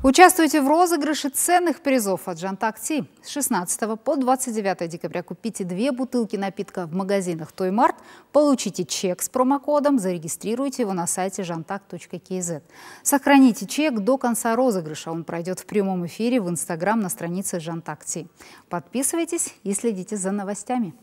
Участвуйте в розыгрыше ценных призов от «Жанта Акти». С 16 по 29 декабря купите две бутылки напитка в магазинах «Тоймарт», получите чек с промокодом, зарегистрируйте его на сайте жантак.кз, Сохраните чек до конца розыгрыша. Он пройдет в прямом эфире в Инстаграм на странице «Жантакти». Подписывайтесь и следите за новостями.